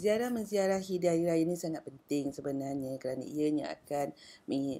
Ziarah menziarahi hari raya ini sangat penting sebenarnya kerana ianya akan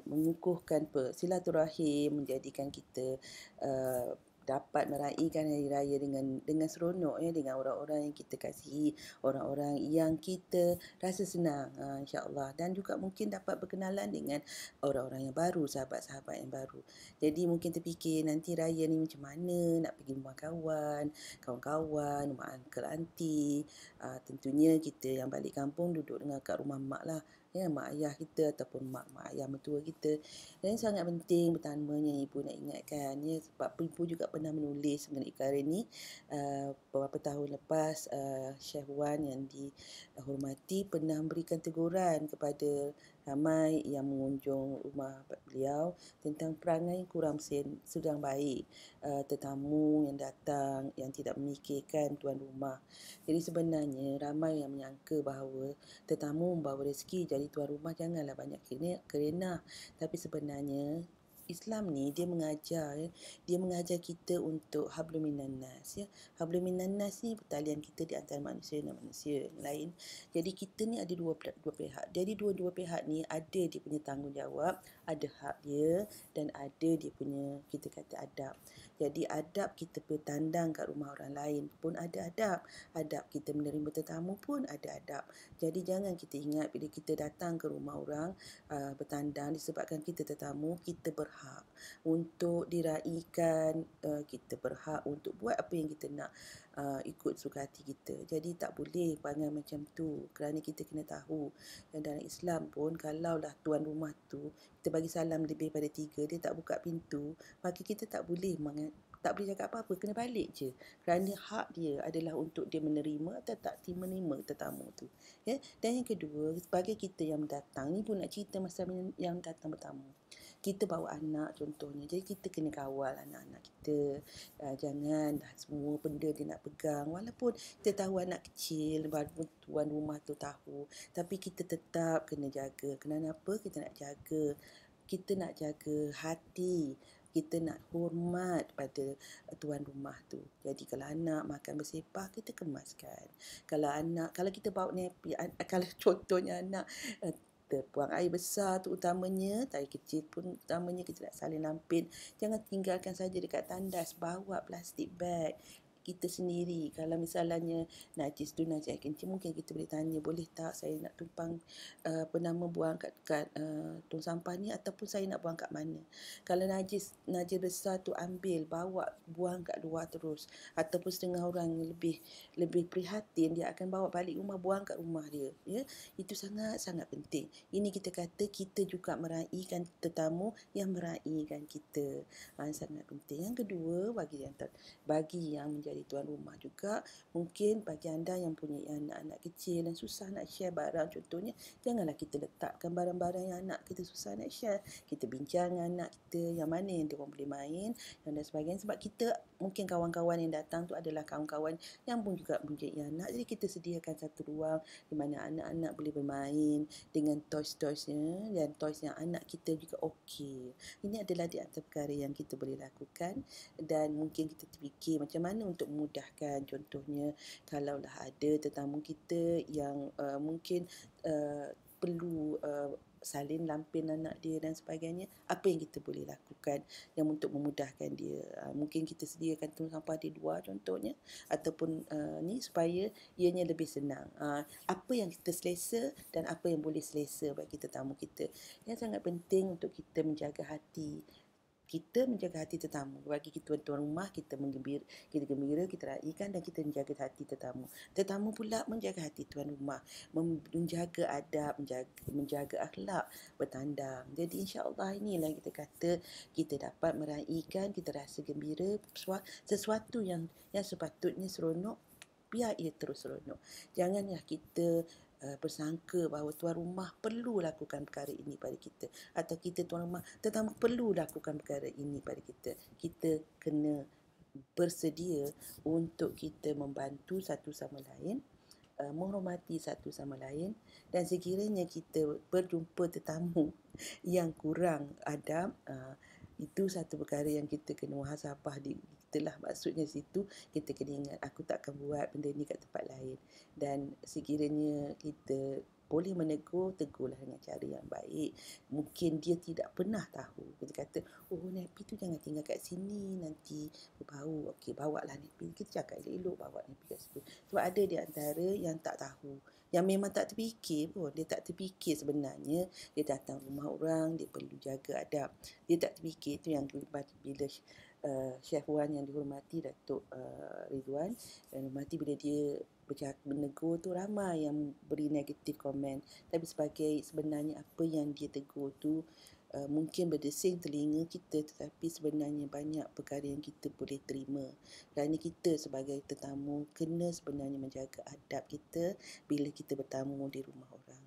mengukuhkan silaturahim menjadikan kita uh, dapat meraihkan hari raya dengan dengan seronok ya dengan orang-orang yang kita kasihi, orang-orang yang kita rasa senang uh, insya-Allah dan juga mungkin dapat berkenalan dengan orang-orang yang baru, sahabat-sahabat yang baru. Jadi mungkin terfikir nanti raya ni macam mana nak pergi rumah kawan, kawan-kawan, rumah uncle auntie. Uh, tentunya kita yang balik kampung duduk dengan kat rumah mak lah ya mak ayah kita ataupun mak mak ayah mertua kita dan sangat penting pertamanya ibu nak ingatkan ya sebab ibu juga pernah menulis mengenai perkara ni uh, beberapa tahun lepas uh, Syekh Wan yang dihormati pernah memberikan teguran kepada ramai yang mengunjung rumah beliau tentang perangai kurang sen sedang baik uh, tetamu yang datang yang tidak memikirkan tuan rumah. Jadi sebenarnya ramai yang menyangka bahawa tetamu membawa rezeki jadi tuan rumah janganlah banyak kena kerena tapi sebenarnya Islam ni dia mengajar ya. dia mengajar kita untuk hablum minannas ya hablum minannas ni pertalian kita di antara manusia dan manusia lain jadi kita ni ada dua dua pihak jadi dua-dua pihak ni ada dia punya tanggungjawab ada hak dia dan ada dia punya kita kata adab jadi adab kita bertandang kat rumah orang lain pun ada adab. Adab kita menerima tetamu pun ada adab. Jadi jangan kita ingat bila kita datang ke rumah orang uh, bertandang disebabkan kita tetamu, kita berhak untuk diraikan, uh, kita berhak untuk buat apa yang kita nak uh, ikut suka hati kita. Jadi tak boleh panggil macam tu kerana kita kena tahu dan dalam Islam pun kalau kalaulah tuan rumah tu kita bagi salam lebih pada tiga dia tak buka pintu maka kita tak boleh tak boleh cakap apa-apa, kena balik je. Kerana hak dia adalah untuk dia menerima atau tak menerima tetamu tu. Ya? Dan yang kedua, sebagai kita yang datang, ni pun nak cerita masa yang datang bertamu. Kita bawa anak contohnya, jadi kita kena kawal anak-anak kita. Uh, jangan dah semua benda dia nak pegang. Walaupun kita tahu anak kecil, walaupun tuan rumah tu tahu. Tapi kita tetap kena jaga. Kenapa kita nak jaga? Kita nak jaga hati kita nak hormat pada eh, tuan rumah tu. Jadi kalau anak makan bersepah, kita kemaskan. Kalau anak, kalau kita bawa nepi, kalau contohnya anak eh, terbuang air besar tu utamanya, tayar kecil pun utamanya kita nak saling nampin. Jangan tinggalkan saja dekat tandas, bawa plastik bag kita sendiri kalau misalnya najis tu najis kencing mungkin kita boleh tanya boleh tak saya nak tumpang uh, apa uh, nama buang kat, kat uh, tong sampah ni ataupun saya nak buang kat mana kalau najis najis besar tu ambil bawa buang kat luar terus ataupun setengah orang lebih lebih prihatin dia akan bawa balik rumah buang kat rumah dia ya itu sangat sangat penting ini kita kata kita juga meraihkan tetamu yang meraihkan kita ha, sangat penting yang kedua bagi yang ter, bagi yang menjadi jadi tuan rumah juga. Mungkin bagi anda yang punya anak-anak kecil dan susah nak share barang contohnya, janganlah kita letakkan barang-barang yang anak kita susah nak share. Kita bincang anak kita yang mana yang dia orang boleh main dan sebagainya sebab kita mungkin kawan-kawan yang datang tu adalah kawan-kawan yang pun juga mempunyai anak. Jadi kita sediakan satu ruang di mana anak-anak boleh bermain dengan toys-toysnya dan toys yang anak kita juga okey. Ini adalah di antara perkara yang kita boleh lakukan dan mungkin kita terfikir macam mana untuk memudahkan contohnya kalaulah ada tetamu kita yang uh, mungkin uh, perlu uh, salin lampin anak dia dan sebagainya apa yang kita boleh lakukan yang untuk memudahkan dia uh, mungkin kita sediakan tong sampah di dua contohnya ataupun uh, ni supaya ianya lebih senang uh, apa yang kita selesa dan apa yang boleh selesa bagi tetamu kita yang sangat penting untuk kita menjaga hati kita menjaga hati tetamu bagi kita tuan rumah kita menggembir, kita gembira kita raikan dan kita menjaga hati tetamu tetamu pula menjaga hati tuan rumah menjaga adab menjaga menjaga akhlak bertandang jadi insyaallah inilah yang kita kata kita dapat meraihkan kita rasa gembira sesuatu yang yang sepatutnya seronok biar ia terus seronok janganlah kita uh, eh, bersangka bahawa tuan rumah perlu lakukan perkara ini pada kita atau kita tuan rumah tetamu perlu lakukan perkara ini pada kita kita kena bersedia untuk kita membantu satu sama lain eh, menghormati satu sama lain dan sekiranya kita berjumpa tetamu yang kurang adab eh, itu satu perkara yang kita kena muhasabah di itulah maksudnya situ kita kena ingat aku tak akan buat benda ni kat tempat lain dan sekiranya kita boleh menegur, tegurlah dengan cara yang baik. Mungkin dia tidak pernah tahu. Kita kata, oh nepi tu jangan tinggal kat sini, nanti bau Okey, bawa lah nepi. Kita cakap elok-elok bawa nepi kat situ. Sebab ada di antara yang tak tahu yang memang tak terfikir pun. Dia tak terfikir sebenarnya. Dia datang rumah orang, dia perlu jaga adab. Dia tak terfikir tu yang bila uh, Chef Wan yang dihormati Datuk uh, Ridwan dan hormati bila dia bercakap menegur tu ramai yang beri negatif komen tapi sebagai sebenarnya apa yang dia tegur tu Eh, mungkin berdesing telinga kita tetapi sebenarnya banyak perkara yang kita boleh terima kerana kita sebagai tetamu kena sebenarnya menjaga adab kita bila kita bertamu di rumah orang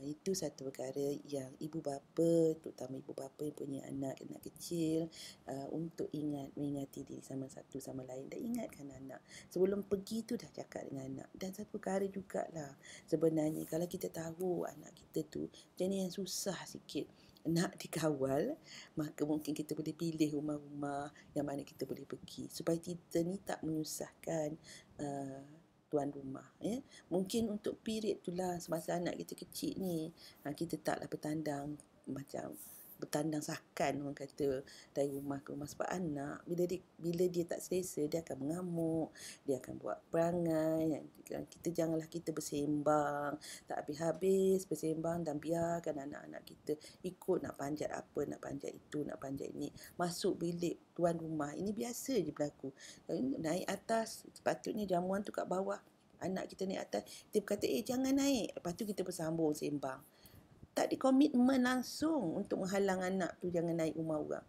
eh, itu satu perkara yang ibu bapa, terutama ibu bapa yang punya anak anak kecil uh, untuk ingat mengingati diri sama satu sama lain dan ingatkan anak. Sebelum pergi tu dah cakap dengan anak. Dan satu perkara juga lah sebenarnya kalau kita tahu anak kita tu jenis yang susah sikit nak dikawal, maka mungkin kita boleh pilih rumah-rumah yang mana kita boleh pergi supaya kita ni tak menyusahkan uh, tuan rumah. Ya? Mungkin untuk period tulah semasa anak kita kecil ni, ha, kita taklah bertandang macam bertandang sakan orang kata dari rumah ke rumah sebab anak bila dia, bila dia tak selesa dia akan mengamuk dia akan buat perangai kita janganlah kita bersembang tak habis-habis bersembang dan biarkan anak-anak kita ikut nak panjat apa nak panjat itu nak panjat ini masuk bilik tuan rumah ini biasa je berlaku eh, naik atas sepatutnya jamuan tu kat bawah anak kita naik atas dia berkata eh jangan naik lepas tu kita bersambung sembang tak ada komitmen langsung untuk menghalang anak tu jangan naik rumah orang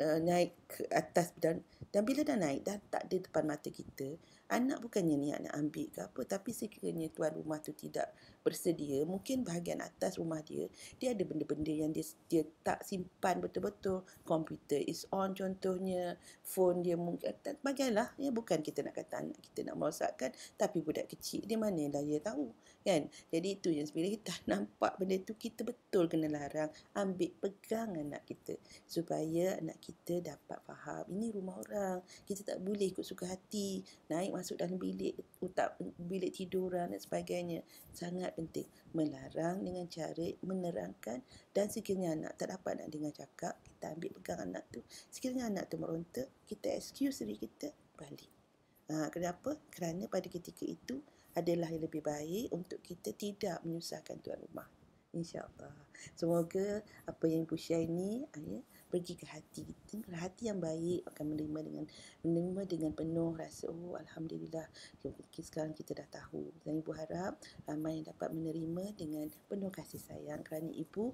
uh, naik ke atas dan dan bila dah naik dah tak ada depan mata kita anak bukannya niat nak ambil ke apa tapi sekiranya tuan rumah tu tidak bersedia mungkin bahagian atas rumah dia dia ada benda-benda yang dia dia tak simpan betul-betul komputer is on contohnya phone dia mungkin bagailah ya bukan kita nak kata anak kita nak merosakkan tapi budak kecil dia mana dah dia tahu kan jadi itu yang sebenarnya kita nampak benda tu kita betul kena larang ambil pegang anak kita supaya anak kita dapat faham ini rumah orang kita tak boleh ikut suka hati naik masuk dalam bilik utak bilik tiduran dan sebagainya sangat penting melarang dengan cara menerangkan dan sekiranya anak tak dapat nak dengar cakap kita ambil pegang anak tu sekiranya anak tu meronta kita excuse diri kita balik ha, kenapa kerana pada ketika itu adalah yang lebih baik untuk kita tidak menyusahkan tuan rumah InsyaAllah. Semoga apa yang Ibu share ini, ayah, ya, pergi ke hati kita. Kalau hati yang baik akan menerima dengan menerima dengan penuh rasa oh alhamdulillah sekarang kita dah tahu. Dan ibu harap ramai yang dapat menerima dengan penuh kasih sayang kerana ibu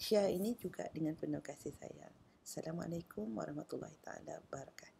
share ini juga dengan penuh kasih sayang. Assalamualaikum warahmatullahi taala wabarakatuh.